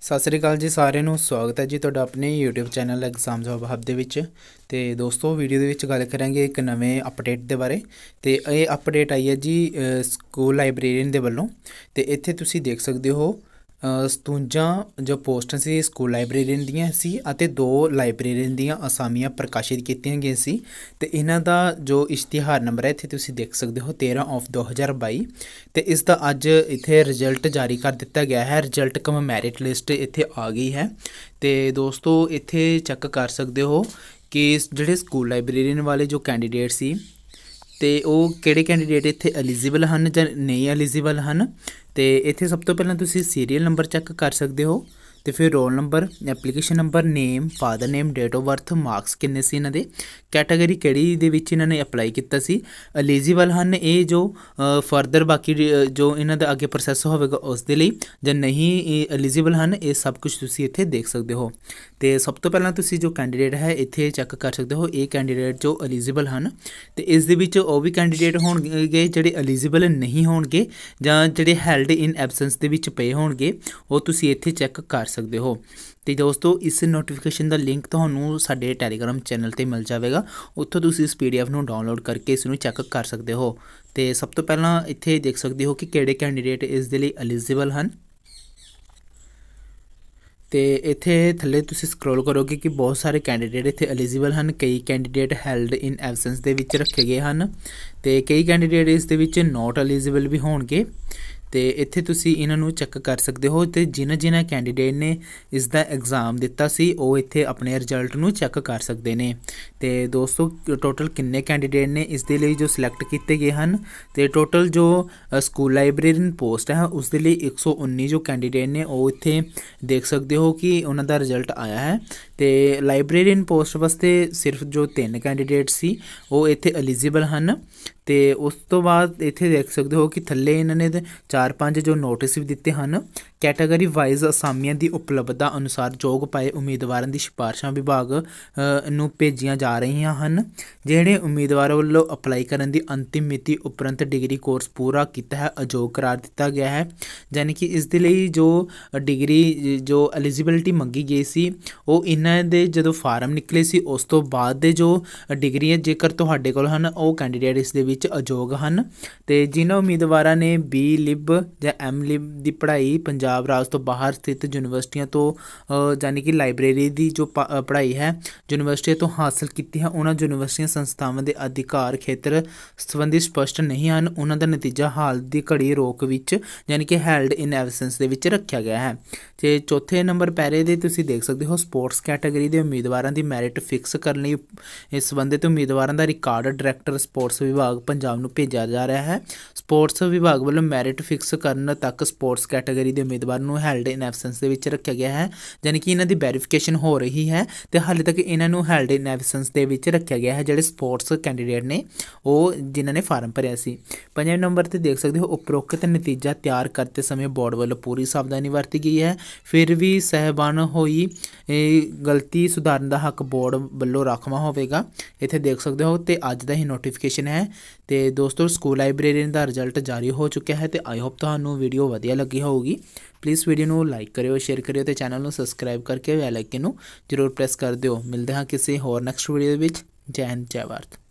ਸਤਿ ਸ੍ਰੀ ਅਕਾਲ ਜੀ ਸਾਰਿਆਂ ਨੂੰ ਸਵਾਗਤ ਹੈ ਜੀ ਤੁਹਾਡਾ ਆਪਣੇ YouTube channel exam job hub ਦੇ ਵਿੱਚ ਤੇ ਦੋਸਤੋ ਵੀਡੀਓ ਦੇ ਵਿੱਚ ਗੱਲ ਕਰਾਂਗੇ ਇੱਕ ਨਵੇਂ ਅਪਡੇਟ ਦੇ ਬਾਰੇ ਤੇ ਇਹ ਅਪਡੇਟ ਆਈ ਹੈ ਜੀ ਸਕੂਲ ਲਾਇਬ੍ਰੇਰੀਅਨ ਦੇ ਵੱਲੋਂ ਤੇ ਇੱਥੇ ਤੁਸੀਂ ਦੇਖ ਸਕਦੇ ਹੋ ਸਤੂੰਜਾਂ ਜੋ ਪੋਸਟਾਂ ਸੀ ਸਕੂਲ ਲਾਇਬ੍ਰੇਰੀਅਨ ਦੀਆਂ ਸੀ ਅਤੇ ਦੋ ਲਾਇਬ੍ਰੇਰੀਅਨ ਦੀਆਂ ਅਸਾਮੀਆਂ ਪ੍ਰਕਾਸ਼ਿਤ ਕੀਤੀਆਂ ਗਈਆਂ ਸੀ ਤੇ ਇਹਨਾਂ ਦਾ ਜੋ ਇਸ਼ਤਿਹਾਰ ਨੰਬਰ ਹੈ ਇੱਥੇ ਤੁਸੀਂ ਦੇਖ ਸਕਦੇ ਹੋ 13 ਆਫ 2022 ਤੇ ਇਸ ਦਾ ਅੱਜ ਇੱਥੇ ਰਿਜ਼ਲਟ ਜਾਰੀ ਕਰ ਦਿੱਤਾ ਗਿਆ ਹੈ ਰਿਜ਼ਲਟ ਕਮ ਮੈਰਿਟ ਲਿਸਟ ਇੱਥੇ ਆ ਗਈ ਹੈ ਤੇ ਦੋਸਤੋ ਇੱਥੇ ਚੈੱਕ ਕਰ ਸਕਦੇ ਹੋ ਕਿ ਜਿਹੜੇ ਸਕੂਲ ਲਾਇਬ੍ਰੇਰੀਅਨ ਵਾਲੇ ਜੋ ਕੈਂਡੀਡੇਟ ਸੀ ਤੇ ਉਹ ਕਿਹੜੇ ਕੈਂਡੀਡੇਟ ਇੱਥੇ ਐਲੀਜੀਬਲ ਹਨ ਜਾਂ ਨਹੀਂ ਐਲੀਜੀਬਲ ਹਨ ਤੇ ਇੱਥੇ ਸਭ ਤੋਂ ਪਹਿਲਾਂ ਤੁਸੀਂ ਸੀਰੀਅਲ ਨੰਬਰ ਚੈੱਕ ਕਰ ਸਕਦੇ ਹੋ ਤੇ ਫਿਰ roll number application number name father name date of birth marks ਕਿੰਨੇ ਸੀ ਇਹਨਾਂ ਦੇ ਕੈਟਾਗਰੀ ਕਿਹੜੀ ਦੇ ਵਿੱਚ ਇਹਨਾਂ ਨੇ ਅਪਲਾਈ ਕੀਤਾ ਸੀ ਐਲੀਜੀਬਲ ਹਨ ਇਹ ਜੋ ਫਰਦਰ ਬਾਕੀ ਜੋ ਇਹਨਾਂ ਦਾ ਅੱਗੇ ਪ੍ਰੋਸੈਸ ਹੋਵੇਗਾ ਉਸ ਦੇ ਲਈ ਜਾਂ ਨਹੀਂ ਐਲੀਜੀਬਲ ਹਨ ਇਹ ਸਭ ਕੁਝ ਤੁਸੀਂ ਇੱਥੇ ਦੇਖ ਸਕਦੇ ਹੋ ਤੇ ਸਭ ਤੋਂ ਪਹਿਲਾਂ ਤੁਸੀਂ ਜੋ ਕੈਂਡੀਡੇਟ ਹੈ ਇੱਥੇ ਚੈੱਕ ਕਰ ਸਕਦੇ ਹੋ ਇਹ ਕੈਂਡੀਡੇਟ ਜੋ ਐਲੀਜੀਬਲ ਹਨ ਤੇ ਇਸ ਦੇ ਵਿੱਚ ਉਹ ਵੀ ਕੈਂਡੀਡੇਟ ਹੋਣਗੇ ਜਿਹੜੇ ਐਲੀਜੀਬਲ ਨਹੀਂ ਹੋਣਗੇ ਜਾਂ ਜਿਹੜੇ ਹੈਲਡ ਇਨ ਐਬਸੈਂਸ ਦੇ ਵਿੱਚ ਪਏ ਹੋਣਗੇ ਉਹ ਤੁਸੀਂ ਇੱਥੇ ਚੈੱਕ ਕਰ ਸਕਦੇ ਹੋ ਤੇ ਦੋਸਤੋ ਇਸ ਨੋਟੀਫਿਕੇਸ਼ਨ ਦਾ ਲਿੰਕ ਤੁਹਾਨੂੰ ਸਾਡੇ ਟੈਲੀਗ੍ਰਾਮ ਚੈਨਲ ਤੇ ਮਿਲ ਜਾਵੇਗਾ ਉੱਥੋਂ ਤੁਸੀਂ ਇਸ ਪੀਡੀਐਫ ਨੂੰ ਡਾਊਨਲੋਡ ਕਰਕੇ ਇਸ ਨੂੰ ਚੈੱਕ ਕਰ ਸਕਦੇ ਹੋ ਤੇ ਸਭ ਤੋਂ ਪਹਿਲਾਂ ਇੱਥੇ ਦੇਖ ਸਕਦੇ ਹੋ ਕਿ ਕਿਹੜੇ ਕੈਂਡੀਡੇਟ ਇਸ ਦੇ ਲਈ ਐਲੀਜੀਬਲ ਹਨ ਤੇ ਇੱਥੇ ਥੱਲੇ ਤੁਸੀਂ ਸਕਰੋਲ ਕਰੋਗੇ ਕਿ ਬਹੁਤ ਸਾਰੇ ਕੈਂਡੀਡੇਟ ਇੱਥੇ ਐਲੀਜੀਬਲ ਹਨ ਕਈ ਕੈਂਡੀਡੇਟ ਹੈਲਡ ਇਨ ਐਬਸੈਂਸ ਦੇ ਵਿੱਚ ਰੱਖੇ ਗਏ ਹਨ ਤੇ ਕਈ ਕੈਂਡੀਡੇਟ ਇਸ ਦੇ ਵਿੱਚ ਨਾਟ ਐਲੀਜੀਬਲ ਵੀ ਹੋਣਗੇ ਤੇ ਇੱਥੇ ਤੁਸੀਂ ਇਹਨਾਂ ਨੂੰ ਚੈੱਕ ਕਰ ਸਕਦੇ ਹੋ ਤੇ ਜਿਨ੍ਹਾਂ ਜਿਨ੍ਹਾਂ ਕੈਂਡੀਡੇਟ ਨੇ ਇਸ ਦਾ ਐਗਜ਼ਾਮ ਦਿੱਤਾ ਸੀ ਉਹ ਇੱਥੇ ਆਪਣੇ ਰਿਜ਼ਲਟ ਨੂੰ ਚੈੱਕ ਕਰ ਸਕਦੇ ਨੇ ਤੇ ਦੋਸਤੋ ਟੋਟਲ ਕਿੰਨੇ ਕੈਂਡੀਡੇਟ ਨੇ ਇਸ ਦੇ ਲਈ ਜੋ ਸਿਲੈਕਟ ਕੀਤੇ ਗਏ ਹਨ ਤੇ ਟੋਟਲ ਜੋ ਸਕੂਲ ਲਾਇਬ੍ਰੇਰੀਨ ਪੋਸਟ ਹੈ ਉਸ ਦੇ ਲਈ 119 ਜੋ ਕੈਂਡੀਡੇਟ ਨੇ ਉਹ ਇੱਥੇ ਦੇਖ ਸਕਦੇ ਹੋ ਕਿ ਉਹਨਾਂ ਦਾ ਰਿਜ਼ਲਟ ਆਇਆ ਹੈ ਤੇ ਲਾਇਬ੍ਰੇਰੀਨ ਪੋਸਟ ਵਾਸਤੇ ਸਿਰਫ ਜੋ ਤਿੰਨ ਕੈਂਡੀਡੇਟ ਸੀ ਉਹ ਇੱਥੇ ਐਲੀਜੀਬਲ ਹਨ ਤੇ ਉਸ ਤੋਂ ਬਾਅਦ ਇੱਥੇ ਦੇਖ ਸਕਦੇ ਹੋ ਕਿ ਥੱਲੇ ਇਹਨਾਂ ਨੇ ਚਾਰ ਪੰਜ ਜੋ ਨੋਟਿਸ ਵੀ ਦਿੱਤੇ ਹਨ ਕੈਟਾਗਰੀ ਵਾਈਜ਼ ਅਸਾਮੀਆਂ ਦੀ ਉਪਲਬਧਤਾ ਅਨੁਸਾਰ ਯੋਗ ਪਾਏ ਉਮੀਦਵਾਰਾਂ ਦੀ ਸਿਫਾਰਸ਼ਾਂ ਵਿਭਾਗ ਨੂੰ ਭੇਜੀਆਂ ਜਾ ਰਹੀਆਂ ਹਨ ਜਿਹੜੇ ਉਮੀਦਵਾਰ ਵੱਲੋਂ ਅਪਲਾਈ ਕਰਨ ਦੀ ਅੰਤਿਮ ਮਿਤੀ ਉਪਰੰਤ ਡਿਗਰੀ ਕੋਰਸ ਪੂਰਾ ਕੀਤਾ ਹੈ ਅਯੋਗ ਕਰਾਰ ਦਿੱਤਾ ਗਿਆ ਹੈ ਯਾਨੀ ਕਿ ਇਸ ਦੇ ਲਈ ਜੋ ਡਿਗਰੀ ਜੋ ਐਲੀਜੀਬਿਲਟੀ ਮੰਗੀ ਗਈ ਸੀ ਉਹ ਇਹਨਾਂ ਦੇ ਜਦੋਂ ਫਾਰਮ ਨਿਕਲੇ ਸੀ ਉਸ ਤੋਂ ਬਾਅਦ ਦੇ ਜੋ ਡਿਗਰੀ ਹੈ ਜੇਕਰ ਤੁਹਾਡੇ ਕੋਲ ਹਨ ਉਹ ਕੈਂਡੀਡੇਟ ਇਸ ਦੇ ਵਿੱਚ ਅਯੋਗ ਹਨ ਤੇ ਜਿਨ੍ਹਾਂ ਉਮੀਦਵਾਰਾਂ ਨੇ ਬੀ ਲਿਬ ਜਾਂ ਐਮ ਲਿਬ ਦੀ ਪੜ੍ਹਾਈ ਪੰਜਾਬ ਪੰਜਾਬ ਰਾਜ ਤੋਂ ਬਾਹਰ ਸਥਿਤ ਯੂਨੀਵਰਸਿਟੀਆਂ ਤੋਂ ਯਾਨੀ ਕਿ ਲਾਇਬ੍ਰੇਰੀ ਦੀ ਜੋ ਪੜ੍ਹਾਈ ਹੈ ਯੂਨੀਵਰਸਿਟੀ ਤੋਂ ਹਾਸਲ ਕੀਤੀ ਹੈ ਉਹਨਾਂ ਯੂਨੀਵਰਸਿਟੀਆਂ ਸੰਸਥਾਵਾਂ ਦੇ ਅਧਿਕਾਰ ਖੇਤਰ ਸੰਬੰਧੀ ਸਪਸ਼ਟ ਨਹੀਂ ਹਨ ਉਹਨਾਂ ਦਾ ਨਤੀਜਾ ਹਾਲ ਦੀ ਘੜੀ ਰੋਕ ਵਿੱਚ ਯਾਨੀ ਕਿ ਹੈਲਡ ਇਨ ਐਬਸੈਂਸ ਦੇ ਵਿੱਚ ਰੱਖਿਆ ਗਿਆ ਹੈ ਤੇ ਚੌਥੇ ਨੰਬਰ ਪੈਰੇ ਦੇ ਤੁਸੀਂ ਦੇਖ ਸਕਦੇ ਹੋ ਸਪੋਰਟਸ ਕੈਟਾਗਰੀ ਦੇ ਉਮੀਦਵਾਰਾਂ ਦੀ ਮੈਰਿਟ ਫਿਕਸ ਕਰਨ ਲਈ ਇਸ ਸੰਬੰਧਿਤ ਉਮੀਦਵਾਰਾਂ ਦਾ ਰਿਕਾਰਡ ਡਾਇਰੈਕਟਰ ਸਪੋਰਟਸ ਵਿਭਾਗ ਪੰਜਾਬ ਨੂੰ ਭੇਜਿਆ ਜਾ ਰਿਹਾ ਹੈ ਸਪੋਰਟਸ ਵਿਭਾਗ ਵੱਲੋਂ ਮੈਰਿਟ ਫਿਕਸ ਕਰਨ ਤੱਕ ਸਪੋਰਟਸ ਕੈਟਾਗਰੀ ਦੇ ਉਮੀਦਵਾਰ ਨੂੰ ਹੈਲਡ ਇਨ ਐਬਸੈਂਸ ਦੇ ਵਿੱਚ ਰੱਖਿਆ ਗਿਆ ਹੈ ਯਾਨੀ ਕਿ ਇਹਨਾਂ ਦੀ ਵੈਰੀਫਿਕੇਸ਼ਨ ਹੋ ਰਹੀ ਹੈ ਤੇ ਹਾਲੇ ਤੱਕ ਇਹਨਾਂ ਨੂੰ ਹੈਲਡ ਇਨ ਐਬਸੈਂਸ ਦੇ ਵਿੱਚ ਰੱਖਿਆ ਗਿਆ ਹੈ ਜਿਹੜੇ ਸਪੋਰਟਸ ਕੈਂਡੀਡੇਟ ਨੇ ਉਹ ਜਿਨ੍ਹਾਂ ਨੇ ਫਾਰਮ ਭਰਿਆ ਸੀ ਪੰਜਵੇਂ ਨੰਬਰ ਤੇ ਦੇਖ ਸਕਦੇ ਹੋ ਉਪਰੋਕਤ ਨਤੀਜਾ ਤਿਆਰ ਕਰਦੇ ਸਮੇਂ ਬੋਰਡ ਵੱਲੋਂ ਪੂਰੀ ਸਾਵਧਾਨੀ ਵਰਤੀ ਗਈ ਹੈ ਫਿਰ ਵੀ ਸਹਿਬਾਨ ਹੋਈ ਇਹ ਗਲਤੀ ਸੁਧਾਰਨ ਦਾ ਹੱਕ ਬੋਰਡ ਵੱਲੋਂ ਰੱਖਵਾ ਹੋਵੇਗਾ ਇੱਥੇ ਦੇਖ ਸਕਦੇ ਹੋ ਤੇ ਅੱਜ ਦਾ ਹੀ ਨੋਟੀਫਿਕੇਸ਼ਨ ਹੈ ਤੇ ਦੋਸਤੋ ਸਕੂਲ ਲਾਇਬ੍ਰੇਰੀਅਨ ਦਾ ਰਿਜ਼ਲਟ ਜਾਰੀ ਹੋ ਚੁੱਕਿਆ ਹੈ ਤੇ ਆਈ ਹੋਪ ਤੁਹਾਨੂੰ ਵੀਡੀਓ ਵਧੀਆ ਲੱਗੀ ਹੋਊਗੀ ਪਲੀਜ਼ ਵੀਡੀਓ ਨੂੰ ਲਾਈਕ ਕਰਿਓ ਸ਼ੇਅਰ ਕਰਿਓ ਤੇ ਚੈਨਲ ਨੂੰ ਸਬਸਕ੍ਰਾਈਬ ਕਰਕੇ ਬੈਲ ਆਈਕਨ ਨੂੰ ਜ਼ਰੂਰ ਪ੍ਰੈਸ ਕਰ ਦਿਓ ਮਿਲਦੇ ਹਾਂ ਕਿਸੇ ਹੋਰ ਨੈਕਸਟ ਵੀਡੀਓ ਵਿੱਚ ਜੈਨ ਹਿੰਦ